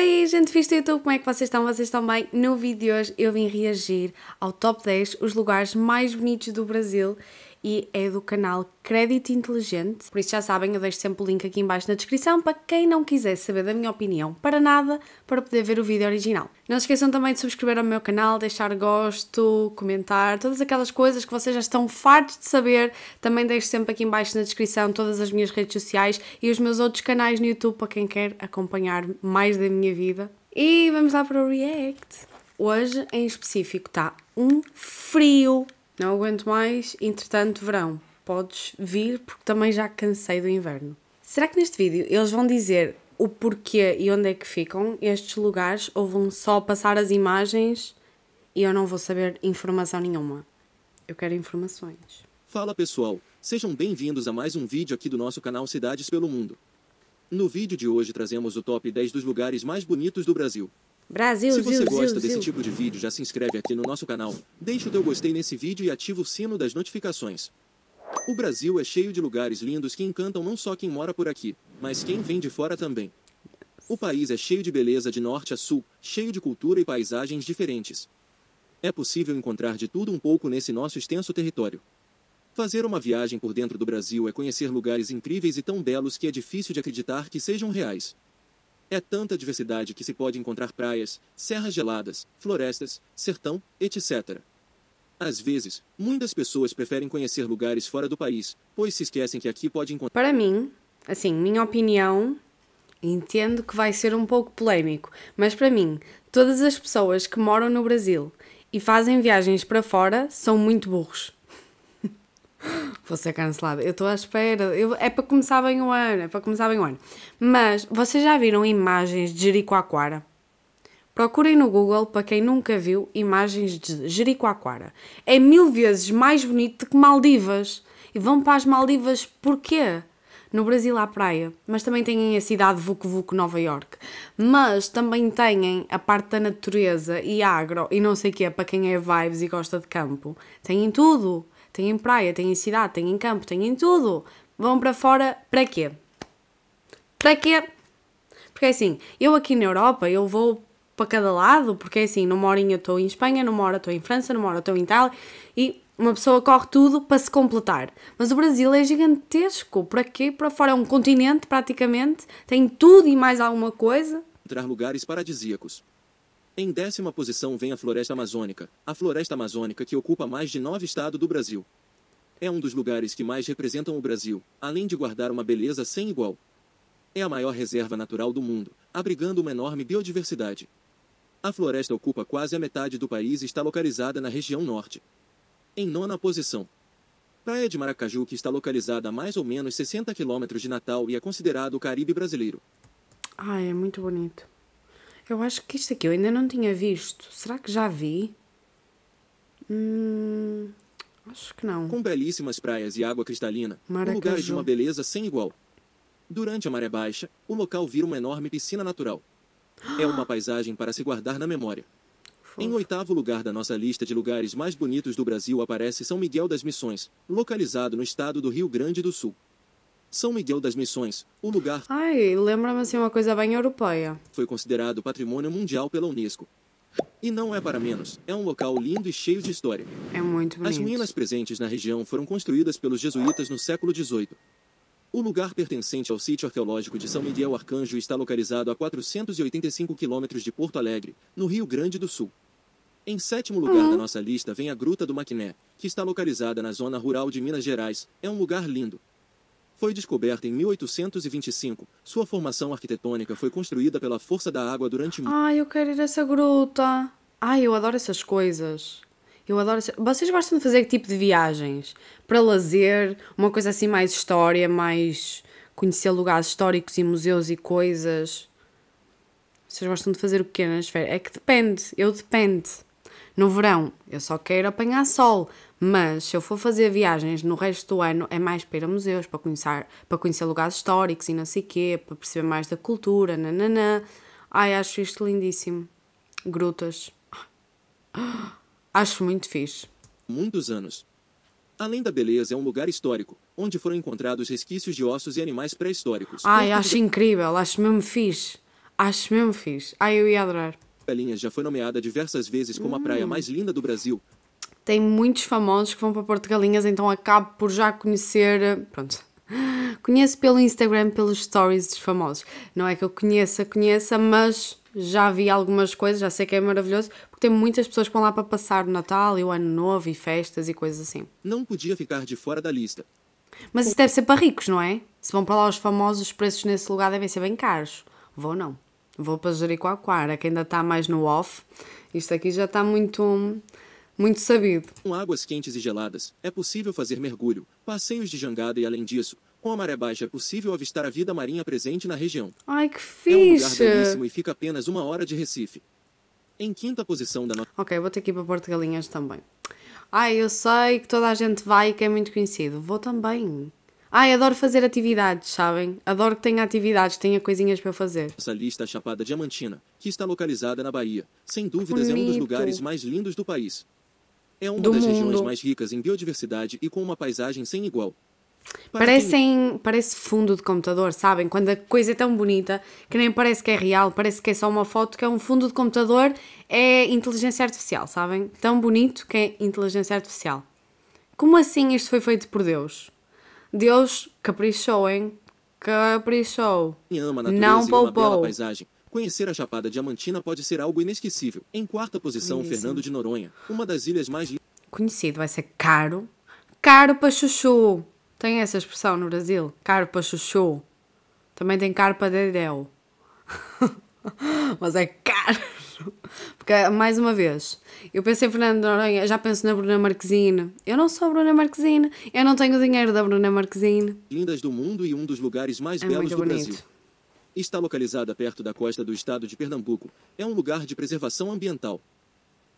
Oi, gente fiz do YouTube, como é que vocês estão? Vocês estão bem? No vídeo de hoje eu vim reagir ao top 10, os lugares mais bonitos do Brasil e é do canal Crédito Inteligente. Por isso já sabem, eu deixo sempre o link aqui embaixo na descrição para quem não quiser saber da minha opinião para nada, para poder ver o vídeo original. Não se esqueçam também de subscrever ao meu canal, deixar gosto, comentar, todas aquelas coisas que vocês já estão fartos de saber. Também deixo sempre aqui embaixo na descrição todas as minhas redes sociais e os meus outros canais no YouTube para quem quer acompanhar mais da minha vida. E vamos lá para o React. Hoje, em específico, está um frio não aguento mais, entretanto, verão, podes vir porque também já cansei do inverno. Será que neste vídeo eles vão dizer o porquê e onde é que ficam estes lugares ou vão só passar as imagens e eu não vou saber informação nenhuma? Eu quero informações. Fala pessoal, sejam bem-vindos a mais um vídeo aqui do nosso canal Cidades pelo Mundo. No vídeo de hoje trazemos o top 10 dos lugares mais bonitos do Brasil. Brasil, Se você zil, gosta zil, desse zil. tipo de vídeo, já se inscreve aqui no nosso canal, deixa o teu gostei nesse vídeo e ativa o sino das notificações. O Brasil é cheio de lugares lindos que encantam não só quem mora por aqui, mas quem vem de fora também. O país é cheio de beleza de norte a sul, cheio de cultura e paisagens diferentes. É possível encontrar de tudo um pouco nesse nosso extenso território. Fazer uma viagem por dentro do Brasil é conhecer lugares incríveis e tão belos que é difícil de acreditar que sejam reais. É tanta diversidade que se pode encontrar praias, serras geladas, florestas, sertão, etc. Às vezes, muitas pessoas preferem conhecer lugares fora do país, pois se esquecem que aqui pode encontrar. Para mim, assim, minha opinião, entendo que vai ser um pouco polêmico, mas para mim, todas as pessoas que moram no Brasil e fazem viagens para fora são muito burros vou ser cancelada. Eu estou à espera. Eu, é para começar bem o ano, é para começar bem o ano. Mas vocês já viram imagens de Jericoacoara? Procurem no Google, para quem nunca viu, imagens de Jericoacoara. É mil vezes mais bonito que Maldivas. E vão para as Maldivas porquê? No Brasil há praia, mas também têm a cidade Vucu Vucu, Nova York. Mas também têm a parte da natureza e agro e não sei o quê, para quem é vibes e gosta de campo. Têm tudo. Tem em praia, tem em cidade, tem em campo, tem em tudo. Vão para fora para quê? Para quê? Porque é assim, eu aqui na Europa, eu vou para cada lado, porque é assim, numa horinha estou em Espanha, numa hora estou em França, numa hora estou em Itália e uma pessoa corre tudo para se completar. Mas o Brasil é gigantesco, para quê? Para fora é um continente praticamente, tem tudo e mais alguma coisa. entrar lugares paradisíacos. Em décima posição vem a floresta amazônica, a floresta amazônica que ocupa mais de nove estados do Brasil. É um dos lugares que mais representam o Brasil, além de guardar uma beleza sem igual. É a maior reserva natural do mundo, abrigando uma enorme biodiversidade. A floresta ocupa quase a metade do país e está localizada na região norte. Em nona posição, Praia de Maracaju, que está localizada a mais ou menos 60 quilômetros de Natal e é considerado o Caribe brasileiro. Ah, é muito bonito. Eu acho que isto aqui eu ainda não tinha visto. Será que já vi? Hum, acho que não. Com belíssimas praias e água cristalina, Maracaju. um lugar de uma beleza sem igual. Durante a maré baixa, o local vira uma enorme piscina natural. É uma paisagem para se guardar na memória. Em oitavo lugar da nossa lista de lugares mais bonitos do Brasil aparece São Miguel das Missões, localizado no estado do Rio Grande do Sul. São Miguel das Missões, o lugar. Ai, lembra-me assim uma coisa bem europeia. Foi considerado patrimônio mundial pela Unesco. E não é para menos, é um local lindo e cheio de história. É muito bonito. As ruínas presentes na região foram construídas pelos jesuítas no século XVIII. O lugar pertencente ao sítio arqueológico de São Miguel Arcanjo está localizado a 485 quilômetros de Porto Alegre, no Rio Grande do Sul. Em sétimo lugar uhum. da nossa lista vem a Gruta do Maquiné, que está localizada na zona rural de Minas Gerais. É um lugar lindo. Foi descoberta em 1825. Sua formação arquitetônica foi construída pela força da água durante... Ai, eu quero ir a essa gruta. Ai, eu adoro essas coisas. Eu adoro. Vocês gostam de fazer que tipo de viagens? Para lazer, uma coisa assim mais história, mais conhecer lugares históricos e museus e coisas. Vocês gostam de fazer o que nas férias? É que depende, eu depende. No verão, eu só quero apanhar sol, mas se eu for fazer viagens no resto do ano, é mais para ir a museus, para conhecer, para conhecer lugares históricos e não sei quê, para perceber mais da cultura, nananã. Ai, acho isto lindíssimo. Grutas. Acho muito fixe. Muitos anos. Além da beleza, é um lugar histórico, onde foram encontrados resquícios de ossos e animais pré-históricos. Ai, acho incrível, acho mesmo fixe. Acho mesmo fixe. Ai, eu ia adorar. Pelinhas já foi nomeada diversas vezes como hum. a praia hum. mais linda do Brasil. Tem muitos famosos que vão para Porto Galinhas, então acabo por já conhecer. Pronto. Conheço pelo Instagram, pelos stories dos famosos. Não é que eu conheça, conheça, mas já vi algumas coisas, já sei que é maravilhoso, porque tem muitas pessoas que vão lá para passar o Natal e o Ano Novo e festas e coisas assim. Não podia ficar de fora da lista. Mas isso deve ser para ricos, não é? Se vão para lá os famosos, os preços nesse lugar devem ser bem caros. Vou não. Vou para Jericoacoara, que ainda está mais no off. Isto aqui já está muito, muito sabido. Com águas quentes e geladas, é possível fazer mergulho, passeios de jangada e, além disso, com a maré baixa é possível avistar a vida marinha presente na região. Ai, que fixe! É um lugar belíssimo e fica apenas uma hora de Recife. Em quinta posição da nossa... Ok, vou ter que ir para Porto Galinhas também. Ai, eu sei que toda a gente vai e que é muito conhecido. Vou também. Ai, adoro fazer atividades, sabem? Adoro que tenha atividades, tenha coisinhas para fazer. Essa lista é Chapada Diamantina, que está localizada na Bahia, sem dúvidas Bonito. é um dos lugares mais lindos do país. É uma do das mundo. regiões mais ricas em biodiversidade e com uma paisagem sem igual. Parecem, quem... Parece fundo de computador, sabem? Quando a coisa é tão bonita que nem parece que é real, parece que é só uma foto, que é um fundo de computador, é inteligência artificial, sabem? Tão bonito que é inteligência artificial. Como assim isto foi feito por Deus? Deus caprichou, hein? Caprichou. Ama, natureza, Não poupou. Conhecer a Chapada Diamantina pode ser algo inesquecível. Em quarta posição, Beleza. Fernando de Noronha, uma das ilhas mais conhecido, vai ser caro. Caro para chuchu. Tem essa expressão no Brasil? Caro para chuchu. Também tem caro para dedéu. Mas é caro outro. Porque, mais uma vez, eu pensei em Fernando Noronha, já penso na Bruna Marquezine. Eu não sou a Bruna Marquezine. Eu não tenho o dinheiro da Bruna Marquezine. Lindas do mundo e um dos lugares mais é belos do Brasil. Está localizada perto da costa do estado de Pernambuco. É um lugar de preservação ambiental.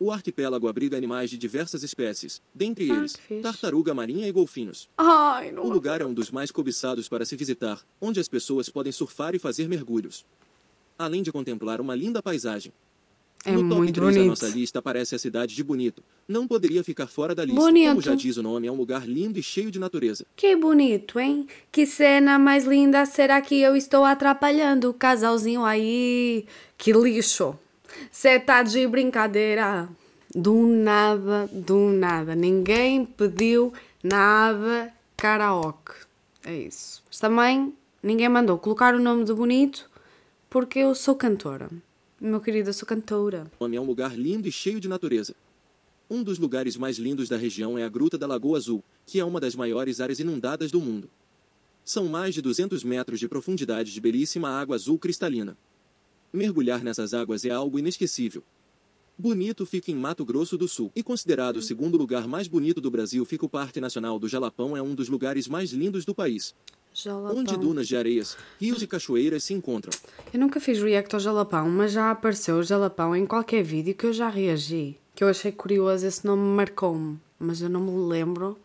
O arquipélago abriga animais de diversas espécies, dentre ah, eles tartaruga marinha e golfinhos. Ai, o lugar é um dos mais cobiçados para se visitar, onde as pessoas podem surfar e fazer mergulhos. Além de contemplar uma linda paisagem, é no top muito 3 bonito. da nossa lista aparece a cidade de Bonito. Não poderia ficar fora da lista. Bonito. Como já diz o nome, é um lugar lindo e cheio de natureza. Que bonito, hein? Que cena mais linda. Será que eu estou atrapalhando o casalzinho aí? Que lixo. Você tá de brincadeira. Do nada, do nada. Ninguém pediu nada karaoke. É isso. Mas também ninguém mandou colocar o nome do Bonito porque eu sou cantora. Meu querido, eu sou cantora. Nome é um lugar lindo e cheio de natureza. Um dos lugares mais lindos da região é a Gruta da Lagoa Azul, que é uma das maiores áreas inundadas do mundo. São mais de 200 metros de profundidade de belíssima água azul cristalina. Mergulhar nessas águas é algo inesquecível. Bonito fica em Mato Grosso do Sul e considerado o segundo lugar mais bonito do Brasil fica o Parque Nacional do Jalapão é um dos lugares mais lindos do país. Jalapão. onde dunas de areias, rios e cachoeiras se encontram. Eu nunca fiz react ao Jalapão, mas já apareceu o Jalapão em qualquer vídeo que eu já reagi. Que eu achei curioso, esse nome marcou-me, mas eu não me lembro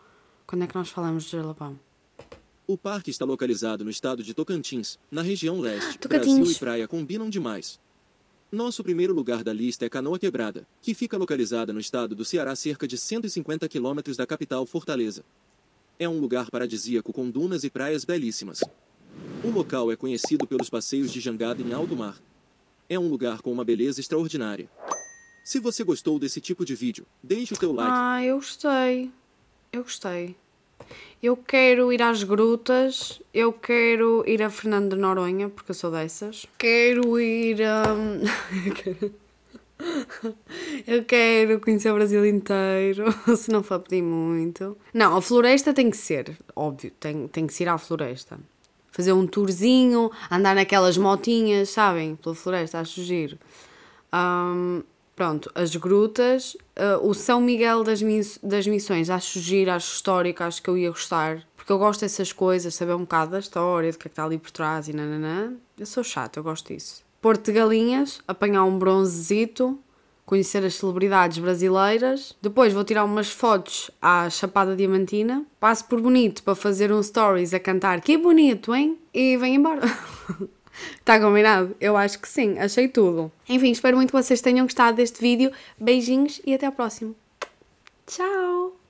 quando é que nós falamos de Jalapão. O parque está localizado no estado de Tocantins, na região leste. Tocantins. Brasil e praia combinam demais. Nosso primeiro lugar da lista é Canoa Quebrada, que fica localizada no estado do Ceará, cerca de 150 quilômetros da capital Fortaleza. É um lugar paradisíaco com dunas e praias belíssimas. O local é conhecido pelos passeios de jangada em alto mar. É um lugar com uma beleza extraordinária. Se você gostou desse tipo de vídeo, deixe o teu like. Ah, eu gostei. Eu gostei. Eu quero ir às grutas, eu quero ir a Fernando de Noronha, porque eu sou dessas. Quero ir hum, a... Eu quero conhecer o Brasil inteiro, se não for pedir muito. Não, a floresta tem que ser, óbvio, tem, tem que ser à floresta. Fazer um tourzinho, andar naquelas motinhas, sabem? Pela floresta, acho giro. Um, pronto, as grutas, uh, o São Miguel das, miss, das Missões, acho giro, acho histórico, acho que eu ia gostar, porque eu gosto dessas coisas, saber um bocado da história, do que é que está ali por trás e nananã. Eu sou chata, eu gosto disso. Porto de Galinhas, apanhar um bronzezito, conhecer as celebridades brasileiras. Depois vou tirar umas fotos à Chapada Diamantina. Passo por Bonito para fazer um stories a cantar Que bonito, hein? E venho embora. Está combinado? Eu acho que sim, achei tudo. Enfim, espero muito que vocês tenham gostado deste vídeo. Beijinhos e até ao próximo. Tchau!